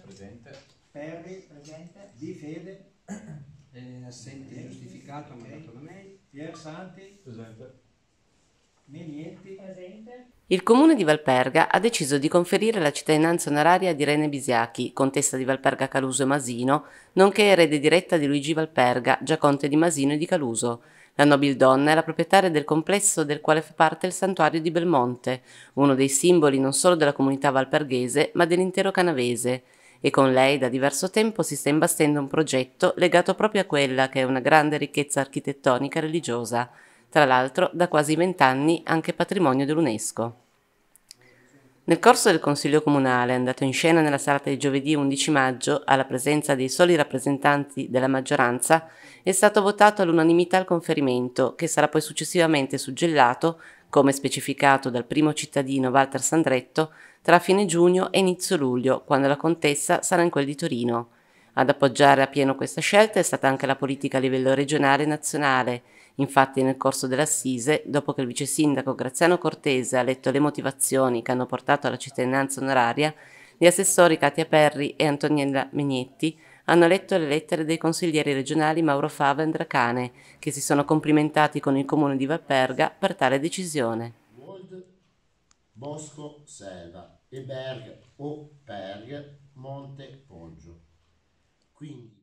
Presente. Perri. Presente. Di Fede. Eh, assente Presente. giustificato, mandato da me. Pier Santi. Presente. Menienti. Presente. Il comune di Valperga ha deciso di conferire la cittadinanza onoraria ad Irene Bisiachi, contessa di Valperga Caluso e Masino, nonché erede diretta di Luigi Valperga, già conte di Masino e di Caluso. La nobildonna è la proprietaria del complesso del quale fa parte il santuario di Belmonte, uno dei simboli non solo della comunità valperghese, ma dell'intero canavese e con lei da diverso tempo si sta imbastendo un progetto legato proprio a quella che è una grande ricchezza architettonica religiosa, tra l'altro da quasi vent'anni anche patrimonio dell'UNESCO. Nel corso del Consiglio Comunale, andato in scena nella serata di giovedì 11 maggio, alla presenza dei soli rappresentanti della maggioranza, è stato votato all'unanimità il conferimento, che sarà poi successivamente suggellato come specificato dal primo cittadino Walter Sandretto, tra fine giugno e inizio luglio, quando la contessa sarà in quel di Torino. Ad appoggiare a pieno questa scelta è stata anche la politica a livello regionale e nazionale. Infatti nel corso dell'assise, dopo che il vice sindaco Graziano Cortese ha letto le motivazioni che hanno portato alla cittadinanza onoraria, gli assessori Katia Perri e Antonella Mignetti hanno letto le lettere dei consiglieri regionali Mauro Fava e Andracane, che si sono complimentati con il comune di Valperga per tale decisione. Mold, Bosco, Selva, e berg, o Perg, Monte, Poggio. Quindi...